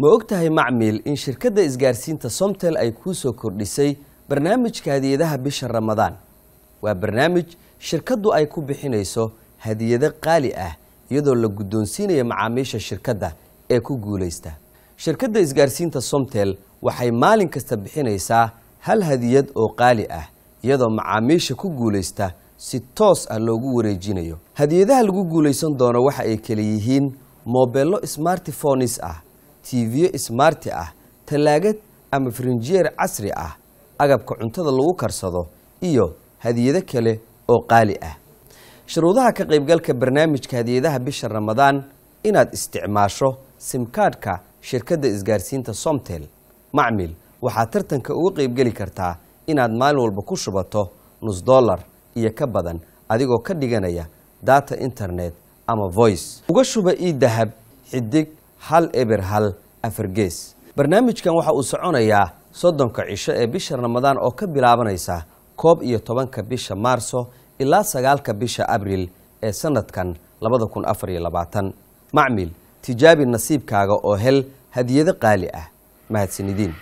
ma og tahay macmiil in shirkadda isgaarsiinta somtel ay kuu soo kordhisay barnaamijka hadiyadaha bisha ramadaan waa barnaamij shirkaddu ay ku bixinayso hadiyado qaali ah iyadoo la guddoonsiinaya macaamiisha shirkadda ee ku guulaysta shirkadda isgaarsiinta somtel waxay maalin kasta bixinaysaa hal hadiyad oo qaali ah iyadoo macaamiisha ku guulaysta si toos ah loogu wareejinayo hadiyadaha lagu guulaysan doono waxa ay kala yihiin moobello smartifonis ah tiiviyo ismaarti ah tallaagad ama frinjiyeer casri ah agabka cuntada lagu karsado iyo hadiyado kale oo qaali ah shuruudaha ka qaybgalka barnaamijka hadiyadaha bisha ramadaan inaad isticmaasho simkaadhka shirkadda isgaarsiinta somtel macmil waxaad tartanka uga qaybgeli kartaa inaad maalin walba ku shubato nus dollar iyo ka badan adigoo ka dhiganaya data internet ama voice uga shuba ii dahab xidig hal eber hal afar gees barnaamijkan waxa uu soconayaa soddonka cisho ee bisha ramadaan oo ka bilaabanaysa koob iyo tobanka bisha maarso ilaa sagaalka bisha abril ee sanadkan labada kun afar iyo labaatan macmil tijaabi nasiibkaaga oo hel hadiyado qaali ah mahadsanidin